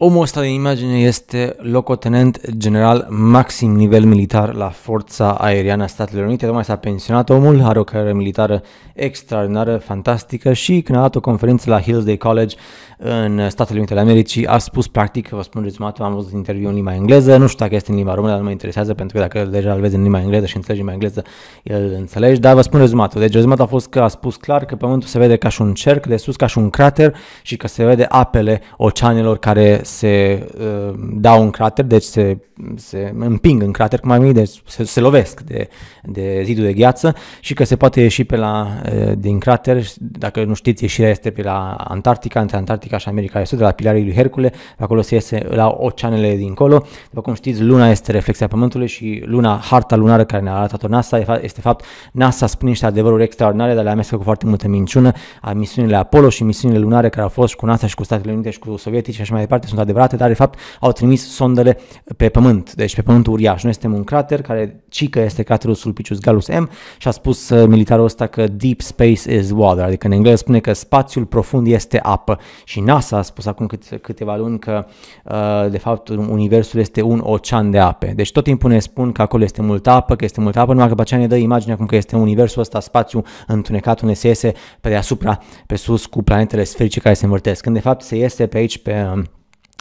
Omul ăsta de imagine este locotenent general maxim nivel militar la Forța Aeriană a Statelor Unite. Tocmai s-a pensionat omul, are o carieră militară extraordinară, fantastică și când a dat o conferință la Hillsdale College în Statele Unite ale Americii a spus practic, vă spun rezumat, am văzut interviu în limba engleză, nu știu dacă este în limba română, dar nu mă interesează pentru că dacă deja îl vezi în limba engleză și înțelegi limba engleză, el înțelegi, dar vă spun rezumatul. Deci rezumatul a fost că a spus clar că pământul se vede ca și un cerc de sus, ca și un crater și că se vede apele oceanelor care se uh, dau în crater, deci se, se împing în crater, cum mai bine, deci se, se lovesc de, de zidul de gheață și că se poate ieși pe la, uh, din crater, dacă nu știți, ieșirea este pe la Antarctica, între Antarctica și America de Sud, de la Pilarii lui Hercule, acolo se iese la oceanele dincolo. După cum știți, luna este reflexia Pământului și luna, harta lunară care ne-a arătat-o NASA, este fapt, NASA spune niște adevăruri extraordinare, dar le amestecă cu foarte multă minciună, a misiunile Apollo și misiunile lunare care au fost și cu NASA și cu Statele Unite și cu sovietici și așa mai departe, sunt sunt adevărate, dar de fapt au trimis sondele pe Pământ, deci pe Pământul uriaș. Noi suntem un crater care cică este craterul Sulpicius Gallus M și a spus uh, militarul ăsta că deep space is water, adică în engleză spune că spațiul profund este apă și NASA a spus acum câte, câteva luni că uh, de fapt universul este un ocean de ape. Deci tot timpul ne spun că acolo este multă apă, că este multă apă, numai că pe aceea ne dă imaginea cum că este universul ăsta spațiu întunecat unde se iese pe deasupra, pe sus, cu planetele sferice care se învârtesc. Când de fapt se iese pe aici, pe um,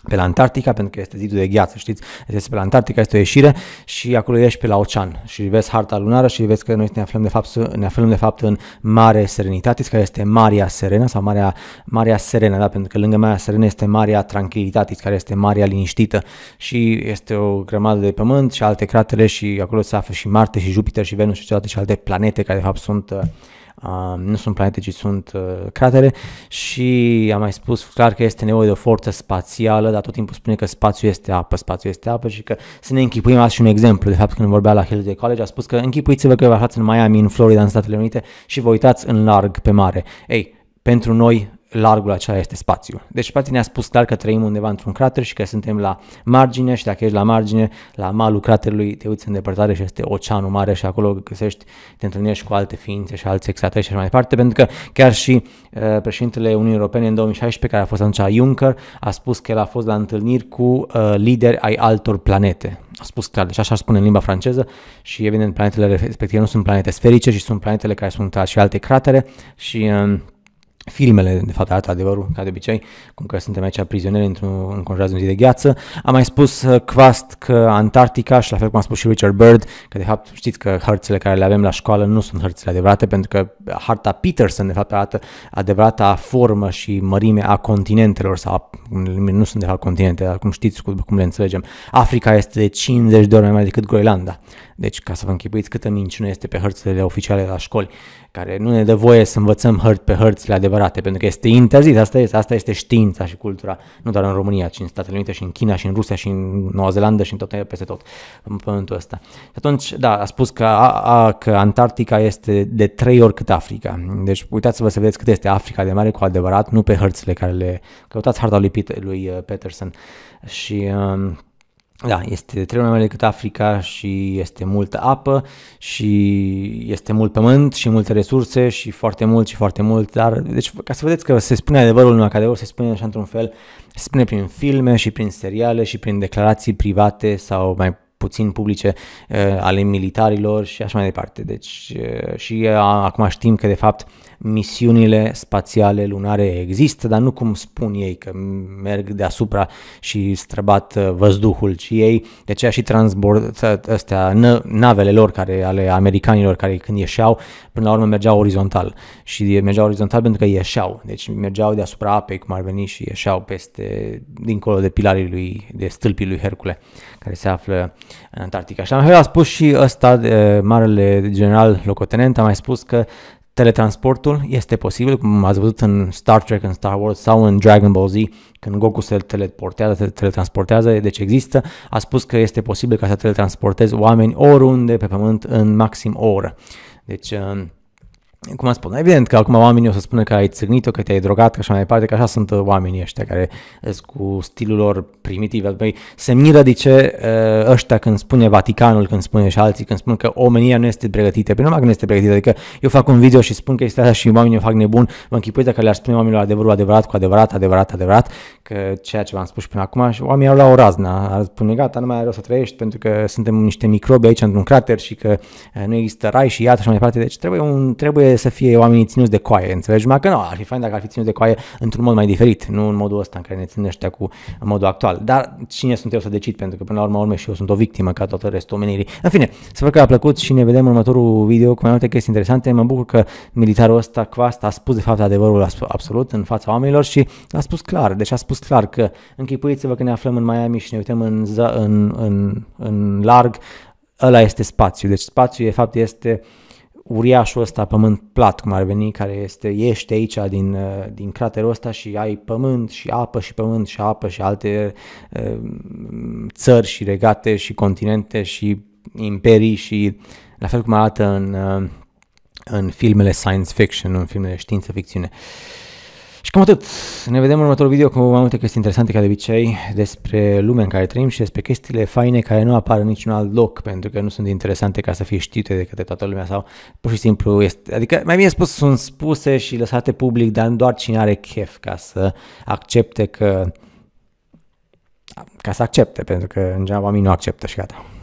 pe la Antarctica, pentru că este zidul de gheață, știți? Este pe la Antarctica, este o ieșire și acolo ieși pe la ocean și vezi harta lunară și vezi că noi ne aflăm de fapt, ne aflăm de fapt în Mare Serenitatis, care este Marea Serena sau Marea, Marea Serena, da? pentru că lângă Marea Serena este Marea Tranquilitatis, care este Marea Liniștită și este o grămadă de pământ și alte cratere și acolo se află și Marte și Jupiter și Venus și celelalte, și alte planete care de fapt sunt uh, nu sunt planete, ci sunt uh, cratere și am mai spus clar că este nevoie de o forță spațială, dar tot timpul spune că spațiul este apă, spațiul este apă și că să ne închipuim, azi și un exemplu, de fapt când vorbea la de College a spus că închipuiți-vă că vă aflați în Miami, în Florida, în Statele Unite și vă uitați în larg pe mare. Ei, pentru noi largul acela este spațiul. Deci Platin ne-a spus clar că trăim undeva într-un crater și că suntem la margine și dacă ești la margine, la malul craterului, te uiți în depărtare și este oceanul mare și acolo găsești, te întâlnești cu alte ființe și alți extraterestri și așa mai departe, pentru că chiar și uh, președintele Uniunii Europene în 2016, care a fost atunci Juncker, a spus că el a fost la întâlniri cu uh, lideri ai altor planete. A spus clar, deci așa spune în limba franceză și evident planetele respective nu sunt planete sferice, ci sunt planetele care sunt și alte cratere și uh, filmele, de fapt, arată adevărul, ca de obicei, cum că suntem aici prizonieri într-un înconjurat de zi de gheață. Am mai spus uh, Quast că Antarctica și la fel cum a spus și Richard Bird, că de fapt știți că hărțile care le avem la școală nu sunt hărțile adevărate, pentru că harta Peterson de fapt arată adevărata formă și mărime a continentelor, sau nu sunt de fapt continente, dar cum știți, cum le înțelegem. Africa este de 50 de ori mai mare decât Groenlanda. Deci, ca să vă închipuiți câtă minciună este pe hărțile oficiale la școli, care nu ne dă voie să învățăm hărți pe hărțile adevărate adevărate, pentru că este interzis, asta este, asta este știința și cultura, nu doar în România, ci în Statele Unite și în China și în Rusia și în Noua Zeelandă și în tot, peste tot în pământul ăsta. Și atunci, da, a spus că, a, a, că Antarctica este de trei ori cât Africa. Deci uitați-vă să vedeți cât este Africa de mare cu adevărat, nu pe hărțile care le... Căutați harta lui, Peter, lui uh, Peterson și... Um, da, este trei mai mare decât Africa și este multă apă și este mult pământ și multe resurse și foarte mult și foarte mult, dar deci ca să vedeți că se spune adevărul în academie, se spune așa într-un fel, se spune prin filme și prin seriale și prin declarații private sau mai puțin publice uh, ale militarilor și așa mai departe. Deci uh, și uh, acum știm că de fapt misiunile spațiale lunare există, dar nu cum spun ei că merg deasupra și străbat văzduhul, ci ei de aceea și transbord astea, ă, navele lor care, ale americanilor care când ieșeau, până la urmă mergeau orizontal și mergeau orizontal pentru că ieșeau, deci mergeau deasupra apei cum ar veni și ieșeau peste, dincolo de pilarii lui, de stâlpii lui Hercule care se află în Antarctica. Și la fel a spus și ăsta, de, marele general locotenent, a mai spus că teletransportul este posibil, cum ați văzut în Star Trek, în Star Wars sau în Dragon Ball Z, când Goku se teleportează, se teletransportează, deci există, a spus că este posibil ca să teletransportezi oameni oriunde pe pământ în maxim o oră. Deci, uh, cum am spun, evident că acum oamenii o să spună că ai țâgnit-o, că te-ai drogat, că așa mai departe, că așa sunt uh, oamenii ăștia care uh, cu stilul lor primitiv. Păi se miră de ce uh, ăștia când spune Vaticanul, când spune și alții, când spun că omenia nu este pregătită. Păi numai că nu este pregătită, adică eu fac un video și spun că este așa și oamenii o fac nebun, vă închipuiți dacă le ar spune oamenilor adevărul adevărat cu adevărat, adevărat, adevărat, că ceea ce v-am spus și până acum, și oamenii au la o razna, ar spune gata, nu mai are să trăiești pentru că suntem niște microbi aici într-un crater și că nu există rai și iată și mai departe. Deci trebuie, un, trebuie să fie oamenii ținuți de coaie, înțelegi? Numai că nu, ar fi fain dacă ar fi ținuți de coaie într-un mod mai diferit, nu în modul ăsta în care ne ținește ăștia cu modul actual. Dar cine sunt eu să decid? Pentru că până la urmă, urme și eu sunt o victimă ca toată restul omenirii. În fine, să văd că a plăcut și ne vedem în următorul video cu mai multe chestii interesante. Mă bucur că militarul ăsta, Quast, a spus de fapt adevărul absolut în fața oamenilor și a spus clar, deci a spus spus clar că închipuiți-vă că ne aflăm în Miami și ne uităm în, în, în, în larg, ăla este spațiu. Deci spațiu, de fapt, este uriașul ăsta, pământ plat, cum ar veni, care este, ești aici din, din craterul ăsta și ai pământ și apă și pământ și apă și alte uh, țări și regate și continente și imperii și la fel cum arată în, uh, în filmele science fiction, în filmele știință ficțiune. Uh, Cam atât. Ne vedem în următorul video cu mai multe chestii interesante ca de obicei despre lumea în care trăim și despre chestiile faine care nu apar în niciun alt loc pentru că nu sunt interesante ca să fie știute de către toată lumea sau pur și simplu este, adică mai bine spus sunt spuse și lăsate public dar doar cine are chef ca să accepte că ca să accepte pentru că în general oamenii nu acceptă și gata.